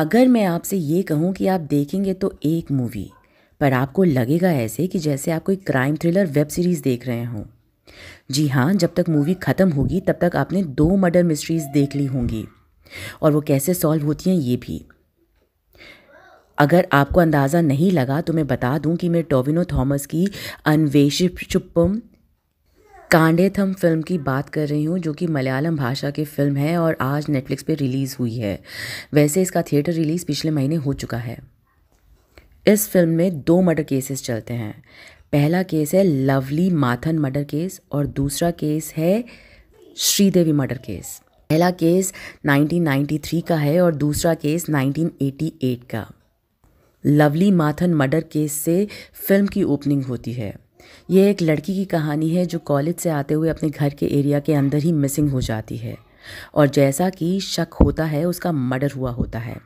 अगर मैं आपसे ये कहूँ कि आप देखेंगे तो एक मूवी पर आपको लगेगा ऐसे कि जैसे आप कोई क्राइम थ्रिलर वेब सीरीज़ देख रहे हों जी हाँ जब तक मूवी ख़त्म होगी तब तक आपने दो मर्डर मिस्ट्रीज़ देख ली होंगी और वो कैसे सॉल्व होती हैं ये भी अगर आपको अंदाज़ा नहीं लगा तो मैं बता दूं कि मैं टोविनो थॉमस की अन्वेषिप चुप्पम कांडे थम फिल्म की बात कर रही हूँ जो कि मलयालम भाषा की फ़िल्म है और आज नेटफ्लिक्स पे रिलीज़ हुई है वैसे इसका थिएटर रिलीज़ पिछले महीने हो चुका है इस फिल्म में दो मर्डर केसेस चलते हैं पहला केस है लवली माथन मर्डर केस और दूसरा केस है श्रीदेवी मर्डर केस पहला केस 1993 का है और दूसरा केस 1988 का लवली माथन मर्डर केस से फिल्म की ओपनिंग होती है यह एक लड़की की कहानी है जो कॉलेज से आते हुए अपने घर के एरिया के अंदर ही मिसिंग हो जाती है और जैसा कि शक होता है उसका मर्डर हुआ होता है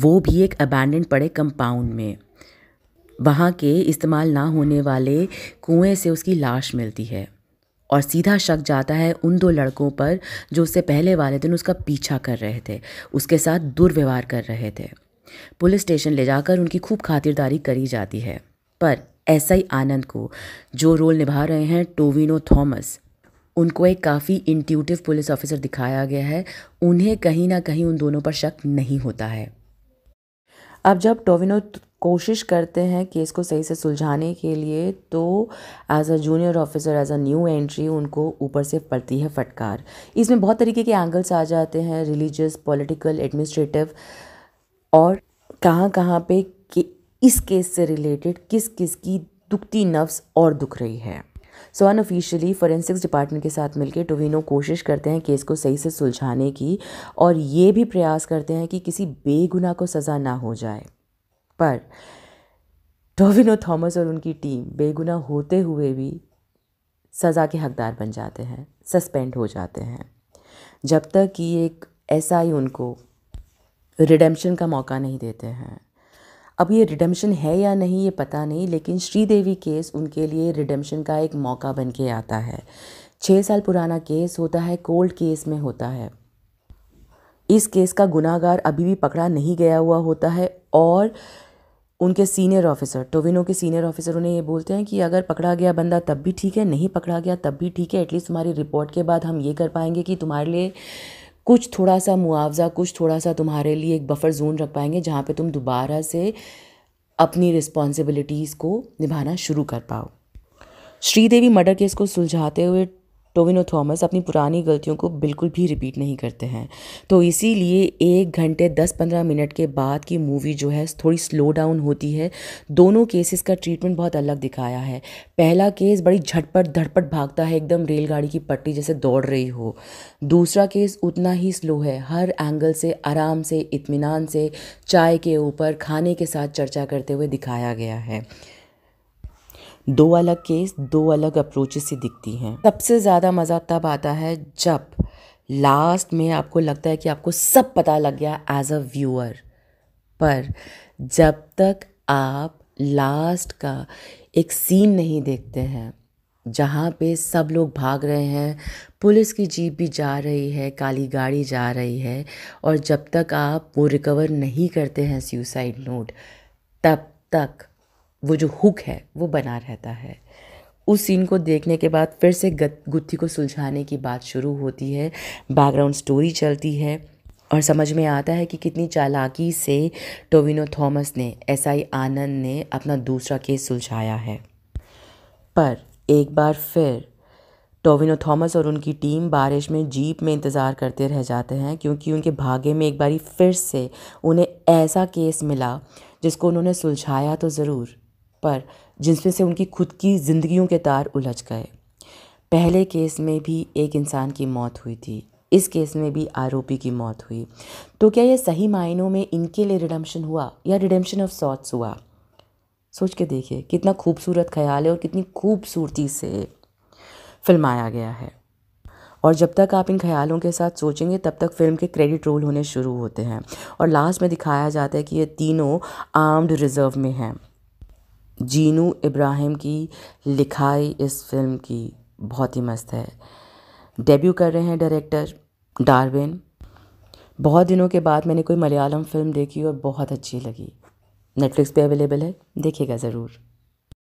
वो भी एक अबैंडन पड़े कंपाउंड में वहाँ के इस्तेमाल ना होने वाले कुएं से उसकी लाश मिलती है और सीधा शक जाता है उन दो लड़कों पर जो उससे पहले वाले दिन उसका पीछा कर रहे थे उसके साथ दुर्व्यवहार कर रहे थे पुलिस स्टेशन ले जाकर उनकी खूब खातिरदारी करी जाती है पर ऐसा ही आनंद को जो रोल निभा रहे हैं टोविनो थॉमस उनको एक काफ़ी इंट्यूटिव पुलिस ऑफिसर दिखाया गया है उन्हें कहीं ना कहीं उन दोनों पर शक नहीं होता है अब जब टोविनो कोशिश करते हैं केस को सही से सुलझाने के लिए तो as a junior officer as a new entry उनको ऊपर से पड़ती है फटकार इसमें बहुत तरीके के एंगल्स आ जाते हैं रिलीजियस पॉलिटिकल एडमिनिस्ट्रेटिव और कहाँ कहाँ पे कि इस केस से रिलेटेड किस किस की दुखती नफ्स और दुख रही है so so, unofficially forensics department के साथ मिलकर टोविनो कोशिश करते हैं केस को सही से सुलझाने की और ये भी प्रयास करते हैं कि किसी बेगुनाह को सज़ा ना हो जाए पर टोविनो थॉमस और उनकी टीम बेगुनाह होते हुए भी सज़ा के हकदार बन जाते हैं सस्पेंड हो जाते हैं जब तक कि एक ऐसा ही उनको रिडेम्पशन का मौका नहीं देते हैं अब ये रिडम्शन है या नहीं ये पता नहीं लेकिन श्रीदेवी केस उनके लिए रिडम्शन का एक मौका बन के आता है छः साल पुराना केस होता है कोल्ड केस में होता है इस केस का गुनागार अभी भी पकड़ा नहीं गया हुआ होता है और उनके सीनियर ऑफिसर टोविनो के सीनियर ऑफिसर उन्हें ये बोलते हैं कि अगर पकड़ा गया बंदा तब भी ठीक है नहीं पकड़ा गया तब भी ठीक है एटलीस्ट तुम्हारी रिपोर्ट के बाद हम ये कर पाएंगे कि तुम्हारे लिए कुछ थोड़ा सा मुआवज़ा कुछ थोड़ा सा तुम्हारे लिए एक बफर जोन रख पाएंगे जहाँ पे तुम दोबारा से अपनी रिस्पॉन्सिबिलिटीज़ को निभाना शुरू कर पाओ श्रीदेवी मर्डर केस को सुलझाते हुए टोविनो थॉमस अपनी पुरानी गलतियों को बिल्कुल भी रिपीट नहीं करते हैं तो इसीलिए एक घंटे दस पंद्रह मिनट के बाद की मूवी जो है थोड़ी स्लो डाउन होती है दोनों केसेस का ट्रीटमेंट बहुत अलग दिखाया है पहला केस बड़ी झटपट धड़पट भागता है एकदम रेलगाड़ी की पट्टी जैसे दौड़ रही हो दूसरा केस उतना ही स्लो है हर एंगल से आराम से इतमान से चाय के ऊपर खाने के साथ चर्चा करते हुए दिखाया गया है दो अलग केस दो अलग अप्रोचेस से दिखती हैं सबसे ज़्यादा मज़ा तब आता है जब लास्ट में आपको लगता है कि आपको सब पता लग गया एज अ व्यूअर पर जब तक आप लास्ट का एक सीन नहीं देखते हैं जहाँ पे सब लोग भाग रहे हैं पुलिस की जीप भी जा रही है काली गाड़ी जा रही है और जब तक आप वो रिकवर नहीं करते हैं सुसाइड नोट तब तक वो जो हुक है वो बना रहता है उस सीन को देखने के बाद फिर से गुत्थी को सुलझाने की बात शुरू होती है बैकग्राउंड स्टोरी चलती है और समझ में आता है कि कितनी चालाकी से टोविनो थॉमस ने एसआई आनंद ने अपना दूसरा केस सुलझाया है पर एक बार फिर टोविनो थॉमस और उनकी टीम बारिश में जीप में इंतज़ार करते रह जाते हैं क्योंकि उनके भाग्य में एक बारी फिर से उन्हें ऐसा केस मिला जिसको उन्होंने सुलझाया तो ज़रूर पर जिसमें से उनकी खुद की ज़िंदगियों के तार उलझ गए पहले केस में भी एक इंसान की मौत हुई थी इस केस में भी आरोपी की मौत हुई तो क्या यह सही मायनों में इनके लिए रिडम्पशन हुआ या रिडम्पशन ऑफ सॉट्स हुआ सोच के देखिए कितना खूबसूरत ख्याल है और कितनी खूबसूरती से फिल्माया गया है और जब तक आप इन ख्यालों के साथ सोचेंगे तब तक फिल्म के क्रेडिट रोल होने शुरू होते हैं और लास्ट में दिखाया जाता है कि ये तीनों आर्म्ड रिजर्व में हैं जीनू इब्राहिम की लिखाई इस फिल्म की बहुत ही मस्त है डेब्यू कर रहे हैं डायरेक्टर डार्विन बहुत दिनों के बाद मैंने कोई मलयालम फिल्म देखी और बहुत अच्छी लगी नेटफ्लिक्स पे अवेलेबल है देखिएगा ज़रूर